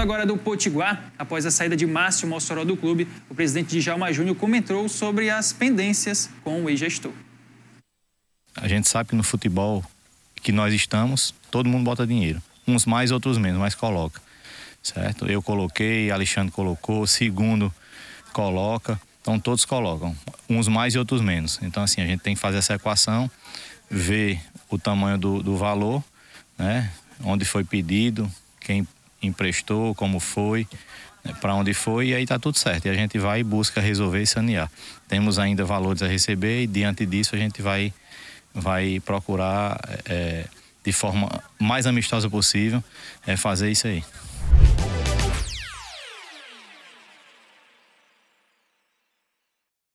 Falando agora do Potiguar, após a saída de Márcio Mossoró do clube, o presidente Djalma Júnior comentou sobre as pendências com o ex-gestor. A gente sabe que no futebol que nós estamos, todo mundo bota dinheiro. Uns mais, outros menos, mas coloca. Certo? Eu coloquei, Alexandre colocou, segundo coloca. Então todos colocam, uns mais e outros menos. Então assim, a gente tem que fazer essa equação, ver o tamanho do, do valor, né? onde foi pedido, quem emprestou, como foi, né, para onde foi, e aí está tudo certo. E a gente vai e busca resolver e sanear. Temos ainda valores a receber e diante disso a gente vai, vai procurar é, de forma mais amistosa possível é, fazer isso aí.